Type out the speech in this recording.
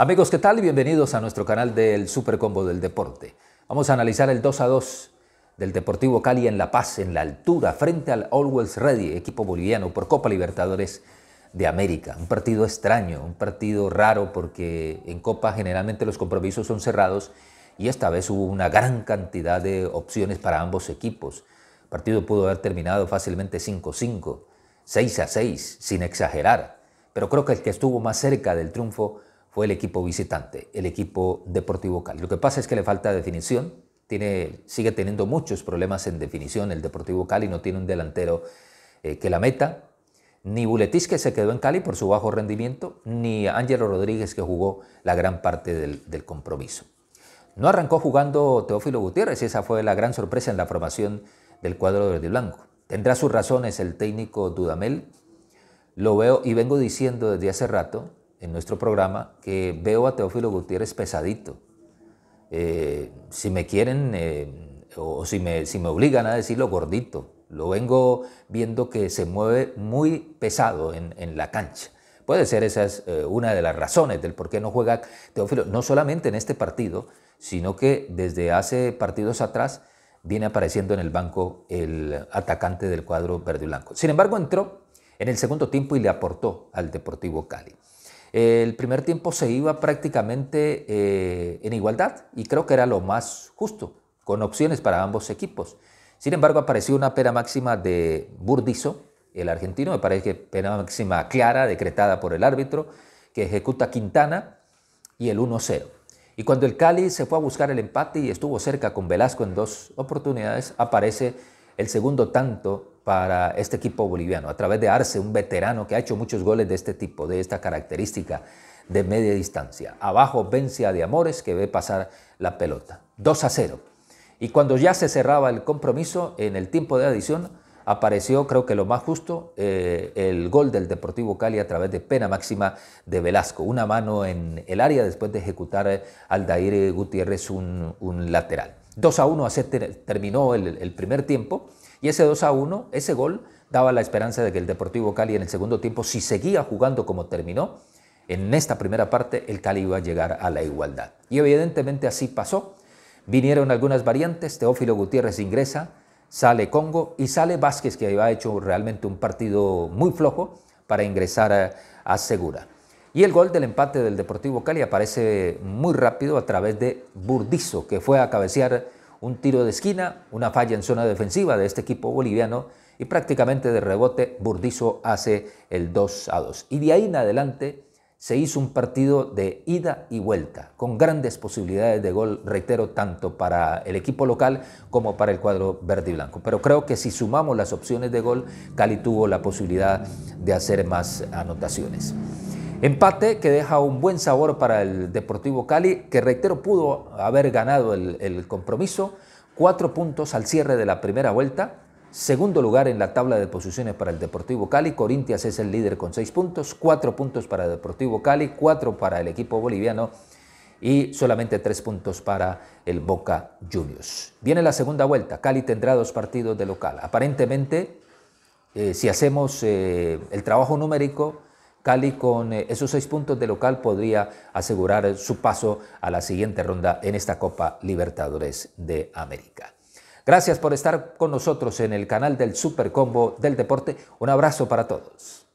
Amigos, ¿qué tal? Bienvenidos a nuestro canal del Super Combo del Deporte. Vamos a analizar el 2 a 2 del Deportivo Cali en La Paz, en la altura, frente al Always Ready, equipo boliviano por Copa Libertadores de América. Un partido extraño, un partido raro, porque en Copa generalmente los compromisos son cerrados y esta vez hubo una gran cantidad de opciones para ambos equipos. El partido pudo haber terminado fácilmente 5-5, 6-6, sin exagerar. Pero creo que el que estuvo más cerca del triunfo fue el equipo visitante, el equipo Deportivo Cali. Lo que pasa es que le falta definición, tiene, sigue teniendo muchos problemas en definición el Deportivo Cali, no tiene un delantero eh, que la meta, ni Buletis que se quedó en Cali por su bajo rendimiento, ni Ángelo Rodríguez que jugó la gran parte del, compromiso. No arrancó jugando Teófilo Gutiérrez, esa fue la gran sorpresa en la formación del cuadro verde y blanco. Tendrá sus razones el técnico Dudamel, lo veo y vengo diciendo desde hace rato en nuestro programa que veo a Teófilo Gutiérrez pesadito. Eh, si me quieren eh, o si me, si me obligan a decirlo gordito, lo vengo viendo que se mueve muy pesado en, la cancha. Puede ser esa es eh, una de las razones del por qué no juega Teófilo, no solamente en este partido, sino que desde hace partidos atrás viene apareciendo en el banco el atacante del cuadro verde y blanco. Sin embargo, entró en el segundo tiempo y le aportó al Deportivo Cali. El primer tiempo se iba prácticamente eh, en igualdad y creo que era lo más justo, con opciones para ambos equipos. Sin embargo, apareció una pena máxima de Burdizo, el argentino, me parece que pena máxima clara, decretada por el árbitro, que ejecuta Quintana y el 1-0. Y cuando el Cali se fue a buscar el empate y estuvo cerca con Velasco en dos oportunidades, aparece el segundo tanto para este equipo boliviano, a través de Arce, un veterano que ha hecho muchos goles de este tipo, de esta característica de media distancia. Abajo Vencia de Amores que ve pasar la pelota. 2 a 0. Y cuando ya se cerraba el compromiso, en el tiempo de adición, apareció, creo que lo más justo, eh, el gol del Deportivo Cali a través de pena máxima de Velasco. Una mano en el área después de ejecutar eh, al Gutiérrez un, lateral. 2 a 1 terminó el primer tiempo. Y ese 2 a 1, ese gol, daba la esperanza de que el Deportivo Cali en el segundo tiempo, si seguía jugando como terminó, en esta primera parte el Cali iba a llegar a la igualdad. Y evidentemente así pasó. Vinieron algunas variantes, Teófilo Gutiérrez ingresa, sale Congo y sale Vázquez, que había hecho realmente un partido muy flojo para ingresar a, Segura. Y el gol del empate del Deportivo Cali aparece muy rápido a través de Burdizo, que fue a cabecear un tiro de esquina, una falla en zona defensiva de este equipo boliviano y prácticamente de rebote Burdizo hace el 2 a 2. Y de ahí en adelante se hizo un partido de ida y vuelta, con grandes posibilidades de gol, reitero, tanto para el equipo local como para el cuadro verde y blanco. Pero creo que si sumamos las opciones de gol, Cali tuvo la posibilidad de hacer más anotaciones. Empate que deja un buen sabor para el Deportivo Cali, que reitero pudo haber ganado el, compromiso. Cuatro puntos al cierre de la primera vuelta. Segundo lugar en la tabla de posiciones para el Deportivo Cali. Corintias es el líder con seis puntos. Cuatro puntos para el Deportivo Cali. Cuatro para el equipo boliviano. Y solamente tres puntos para el Boca Juniors. Viene la segunda vuelta. Cali tendrá dos partidos de local. Aparentemente, eh, si hacemos eh, el trabajo numérico, Cali con eh, esos seis puntos de local podría asegurar su paso a la siguiente ronda en esta Copa Libertadores de América. Gracias por estar con nosotros en el canal del Super Combo del Deporte. Un abrazo para todos.